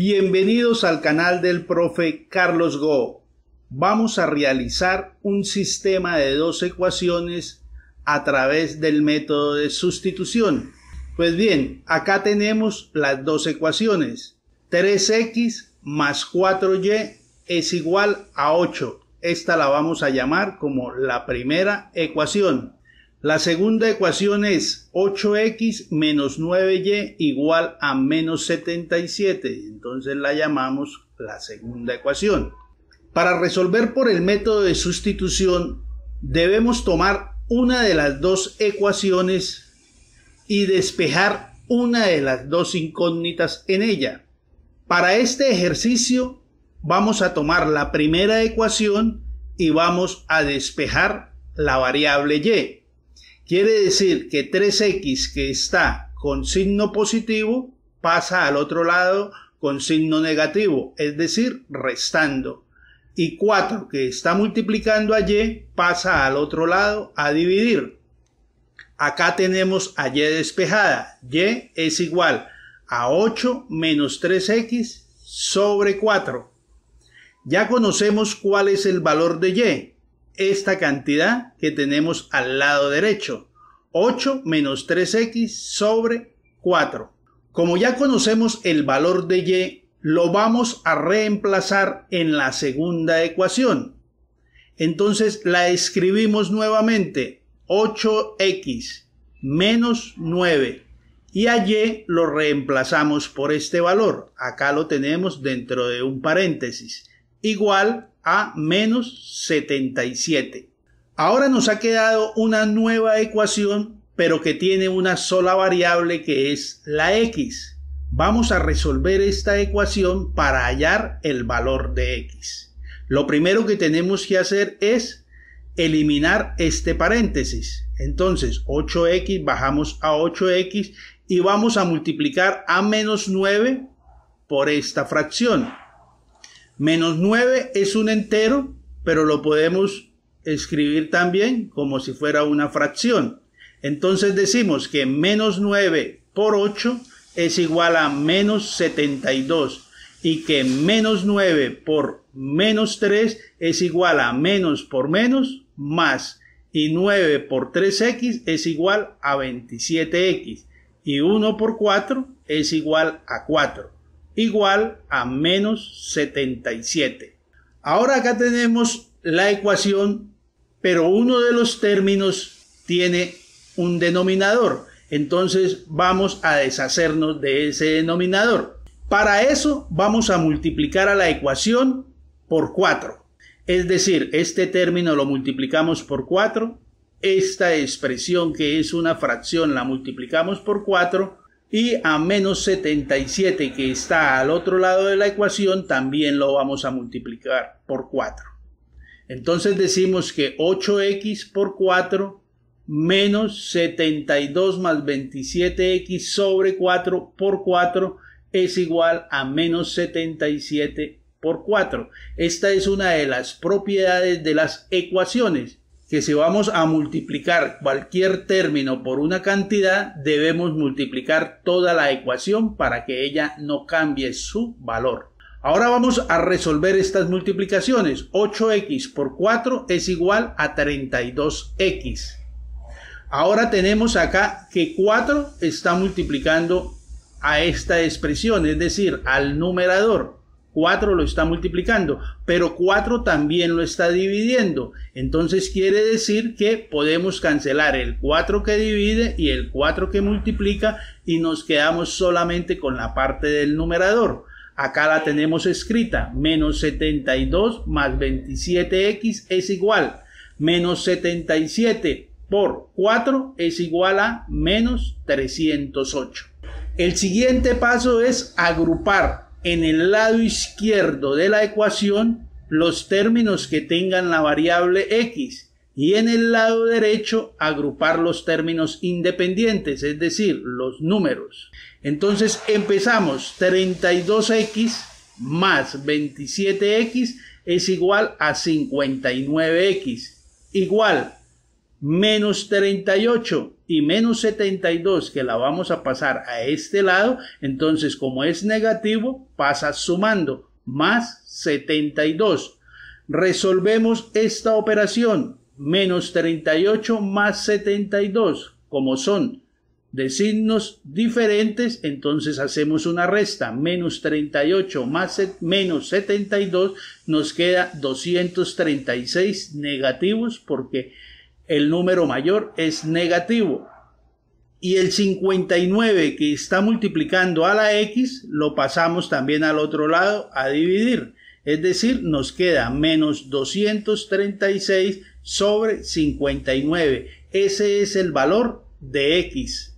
Bienvenidos al canal del profe Carlos Go. Vamos a realizar un sistema de dos ecuaciones a través del método de sustitución. Pues bien, acá tenemos las dos ecuaciones. 3x más 4y es igual a 8. Esta la vamos a llamar como la primera ecuación. La segunda ecuación es 8x menos 9y igual a menos 77. Entonces la llamamos la segunda ecuación. Para resolver por el método de sustitución debemos tomar una de las dos ecuaciones y despejar una de las dos incógnitas en ella. Para este ejercicio vamos a tomar la primera ecuación y vamos a despejar la variable y. Quiere decir que 3x que está con signo positivo pasa al otro lado con signo negativo, es decir, restando. Y 4 que está multiplicando a y pasa al otro lado a dividir. Acá tenemos a y despejada. y es igual a 8 menos 3x sobre 4. Ya conocemos cuál es el valor de y esta cantidad que tenemos al lado derecho. 8 menos 3x sobre 4. Como ya conocemos el valor de y, lo vamos a reemplazar en la segunda ecuación. Entonces la escribimos nuevamente 8x menos 9 y a y lo reemplazamos por este valor. Acá lo tenemos dentro de un paréntesis. Igual a menos 77. Ahora nos ha quedado una nueva ecuación, pero que tiene una sola variable que es la x. Vamos a resolver esta ecuación para hallar el valor de x. Lo primero que tenemos que hacer es eliminar este paréntesis. Entonces, 8x bajamos a 8x y vamos a multiplicar a menos 9 por esta fracción. Menos 9 es un entero, pero lo podemos escribir también como si fuera una fracción. Entonces decimos que menos 9 por 8 es igual a menos 72 y que menos 9 por menos 3 es igual a menos por menos más y 9 por 3x es igual a 27x y 1 por 4 es igual a 4 igual a menos 77. Ahora acá tenemos la ecuación, pero uno de los términos tiene un denominador. Entonces vamos a deshacernos de ese denominador. Para eso vamos a multiplicar a la ecuación por 4. Es decir, este término lo multiplicamos por 4, esta expresión que es una fracción la multiplicamos por 4 y a menos 77 que está al otro lado de la ecuación también lo vamos a multiplicar por 4. Entonces decimos que 8x por 4 menos 72 más 27x sobre 4 por 4 es igual a menos 77 por 4. Esta es una de las propiedades de las ecuaciones que si vamos a multiplicar cualquier término por una cantidad, debemos multiplicar toda la ecuación para que ella no cambie su valor. Ahora vamos a resolver estas multiplicaciones. 8x por 4 es igual a 32x. Ahora tenemos acá que 4 está multiplicando a esta expresión, es decir, al numerador. 4 lo está multiplicando, pero 4 también lo está dividiendo. Entonces quiere decir que podemos cancelar el 4 que divide y el 4 que multiplica y nos quedamos solamente con la parte del numerador. Acá la tenemos escrita, menos 72 más 27x es igual, menos 77 por 4 es igual a menos 308. El siguiente paso es agrupar en el lado izquierdo de la ecuación los términos que tengan la variable x y en el lado derecho agrupar los términos independientes, es decir, los números. Entonces empezamos 32x más 27x es igual a 59x igual menos 38 y menos 72 que la vamos a pasar a este lado, entonces como es negativo pasa sumando más 72. Resolvemos esta operación menos 38 más 72 como son de signos diferentes, entonces hacemos una resta, menos 38 más menos 72 nos queda 236 negativos porque el número mayor es negativo. Y el 59 que está multiplicando a la x lo pasamos también al otro lado a dividir. Es decir, nos queda menos 236 sobre 59. Ese es el valor de x.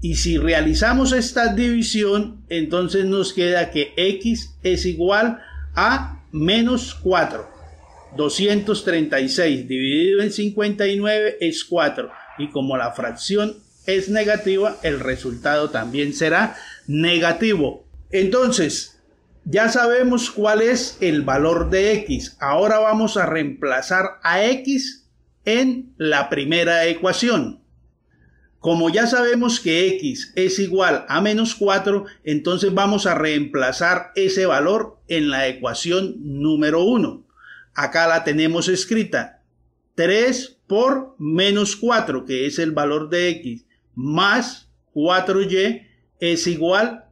Y si realizamos esta división, entonces nos queda que x es igual a menos 4. 236 dividido en 59 es 4 y como la fracción es negativa, el resultado también será negativo. Entonces, ya sabemos cuál es el valor de x. Ahora vamos a reemplazar a x en la primera ecuación. Como ya sabemos que x es igual a menos 4, entonces vamos a reemplazar ese valor en la ecuación número 1. Acá la tenemos escrita. 3 por menos 4, que es el valor de x, más 4y es igual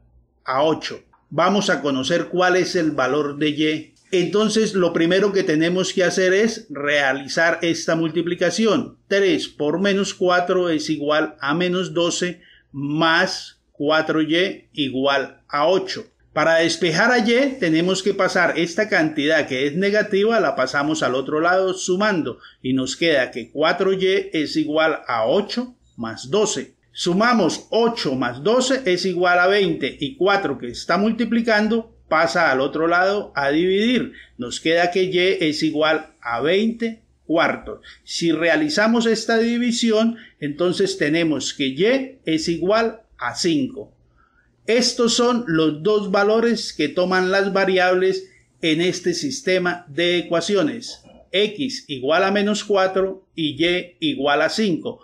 a 8. Vamos a conocer cuál es el valor de y. Entonces lo primero que tenemos que hacer es realizar esta multiplicación. 3 por menos 4 es igual a menos 12 más 4y igual a 8. Para despejar a Y tenemos que pasar esta cantidad que es negativa, la pasamos al otro lado sumando y nos queda que 4Y es igual a 8 más 12. Sumamos 8 más 12 es igual a 20 y 4 que está multiplicando pasa al otro lado a dividir. Nos queda que Y es igual a 20 cuartos. Si realizamos esta división, entonces tenemos que Y es igual a 5. Estos son los dos valores que toman las variables en este sistema de ecuaciones, x igual a menos 4 y y igual a 5,